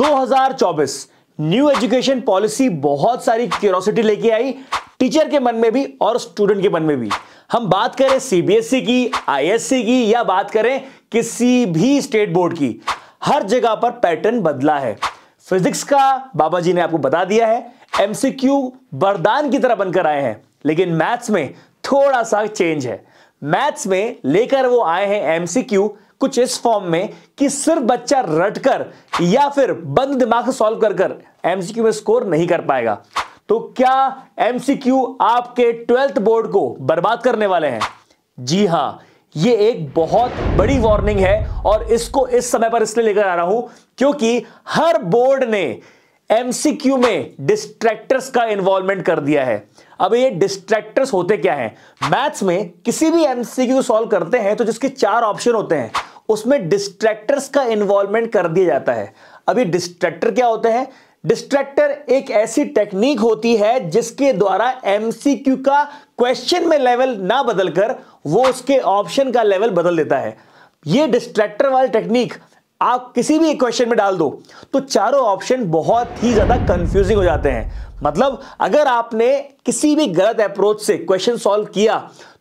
2024 new education policy बहुत सारी curiosity लेके आई टीचर के मन में भी और स्टूडेंट के मन में भी हम बात करें सीबीएसई e की आईएससी e की या बात करें किसी भी स्टेट बोर्ड की हर जगह पर पैटर्न बदला है फिजिक्स का बाबा जी ने आपको बता दिया है एमसीक्यू बरदान की तरह बनकर आए हैं लेकिन मैथ्स में थोड़ा सा चेंज है मैथ्स में लेकर वो आए हैं एमसीक्यू कुछ इस फॉर्म में कि सिर्फ बच्चा रटकर या फिर बंद दिमाग से सॉल्व कर कर एमसीक्यू में स्कोर नहीं कर पाएगा तो क्या एमसीक्यू आपके ट्वेल्थ बोर्ड को बर्बाद करने वाले हैं जी हां ये एक बहुत बड़ी वार्निंग है और इसको इस समय पर इसलिए लेकर आ रहा हूं क्योंकि हर बोर्ड ने एमसीक्यू में डिस्ट्रैक्टर्स का इन्वॉल्वमेंट कर दिया है अब ये डिस्ट्रैक्टर्स होते क्या हैं मैथ्स में किसी भी एमसीक्यू सॉल्व करते हैं तो जिसके चार ऑप्शन होते हैं उसमें डिस्ट्रैक्टर्स का इन्वॉल्वमेंट कर दिया जाता है अभी डिस्ट्रैक्टर क्या होते हैं डिस्ट्रैक्टर एक ऐसी टेक्निक होती है जिसके द्वारा एमसीक्यू का क्वेश्चन में लेवल ना बदलकर वो उसके ऑप्शन का लेवल बदल देता है ये डिस्ट्रैक्टर वाली टेक्निक आप किसी भी क्वेश्चन में डाल दो तो चारों ऑप्शन बहुत ही ज्यादा कंफ्यूजिंग हो जाते हैं मतलब अगर आपने किसी भी गलत अप्रोच से क्वेश्चन सॉल्व किया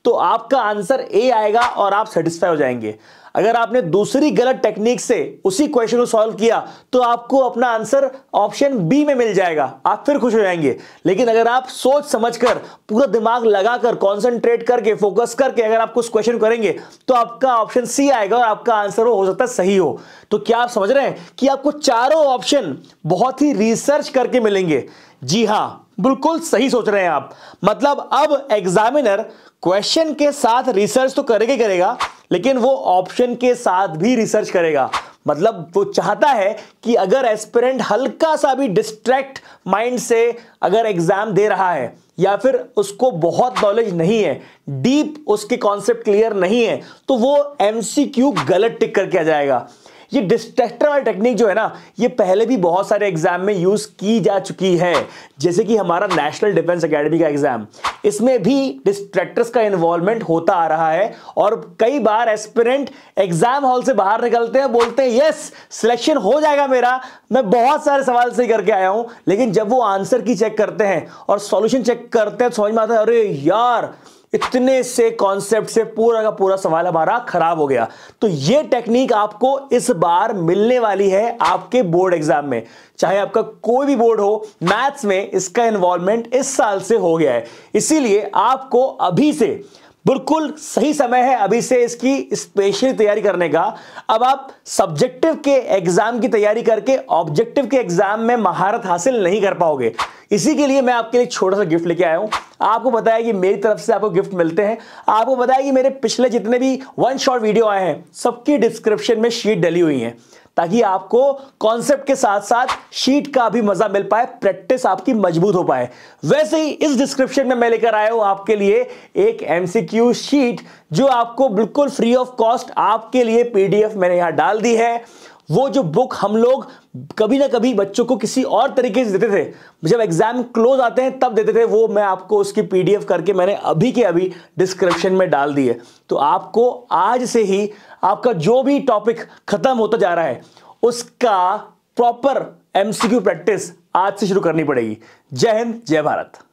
तो आपका आंसर ए आएगा और आप सेटिस्फाई हो जाएंगे अगर आपने दूसरी गलत टेक्निक से उसी क्वेश्चन को सॉल्व किया तो आपको अपना आंसर ऑप्शन बी में मिल जाएगा आप फिर खुश हो जाएंगे लेकिन अगर आप सोच समझकर पूरा दिमाग लगाकर कॉन्सेंट्रेट करके फोकस करके अगर आप कुछ क्वेश्चन करेंगे तो आपका ऑप्शन सी आएगा और आपका आंसर हो सकता है सही हो तो क्या आप समझ रहे हैं कि आपको चारों ऑप्शन बहुत ही रिसर्च करके मिलेंगे जी हाँ बिल्कुल सही सोच रहे हैं आप मतलब अब एग्जामिनर क्वेश्चन के साथ रिसर्च तो करेगा करेगा लेकिन वो ऑप्शन के साथ भी रिसर्च करेगा मतलब वो चाहता है कि अगर एस्पिरेंट हल्का सा भी डिस्ट्रैक्ट माइंड से अगर एग्जाम दे रहा है या फिर उसको बहुत नॉलेज नहीं है डीप उसके कॉन्सेप्ट क्लियर नहीं है तो वो एमसीक्यू गलत टिक करके आ जाएगा ये डिस्ट्रैक्टर वाली टेक्निक जो है ना ये पहले भी बहुत सारे एग्जाम में यूज की जा चुकी है जैसे कि हमारा नेशनल डिफेंस अकेडमी का एग्जाम इसमें भी डिस्ट्रैक्टर्स का इन्वॉल्वमेंट होता आ रहा है और कई बार एस्पिरेंट एग्जाम हॉल से बाहर निकलते हैं बोलते हैं यस सिलेक्शन हो जाएगा मेरा मैं बहुत सारे सवाल से करके आया हूं लेकिन जब वो आंसर की चेक करते हैं और सोल्यूशन चेक करते हैं तो समझ में आता है अरे यार इतने से कॉन्सेप्ट से पूरा का पूरा सवाल हमारा खराब हो गया तो ये टेक्निक आपको इस बार मिलने वाली है आपके बोर्ड एग्जाम में चाहे आपका कोई भी बोर्ड हो मैथ्स में इसका इन्वॉल्वमेंट इस साल से हो गया है इसीलिए आपको अभी से बिल्कुल सही समय है अभी से इसकी स्पेशल तैयारी करने का अब आप सब्जेक्टिव के एग्जाम की तैयारी करके ऑब्जेक्टिव के एग्जाम में महारत हासिल नहीं कर पाओगे इसी के लिए मैं आपके लिए छोटा सा गिफ्ट लेके आया हूं आपको बताया कि मेरी तरफ से आपको गिफ्ट मिलते हैं आपको बताया कि मेरे पिछले जितने भी वन शॉर्ट वीडियो आए हैं सबकी डिस्क्रिप्शन में शीट डली हुई है ताकि आपको कॉन्सेप्ट के साथ साथ शीट का भी मजा मिल पाए प्रैक्टिस आपकी मजबूत हो पाए वैसे ही इस डिस्क्रिप्शन में मैं लेकर आया हूं आपके लिए एक एमसीक्यू शीट जो आपको बिल्कुल फ्री ऑफ कॉस्ट आपके लिए पीडीएफ मैंने यहां डाल दी है वो जो बुक हम लोग कभी ना कभी बच्चों को किसी और तरीके से देते थे जब एग्जाम क्लोज आते हैं तब देते थे वो मैं आपको उसकी पीडीएफ करके मैंने अभी के अभी डिस्क्रिप्शन में डाल दी है तो आपको आज से ही आपका जो भी टॉपिक खत्म होता जा रहा है उसका प्रॉपर एमसीक्यू प्रैक्टिस आज से शुरू करनी पड़ेगी जय हिंद जय भारत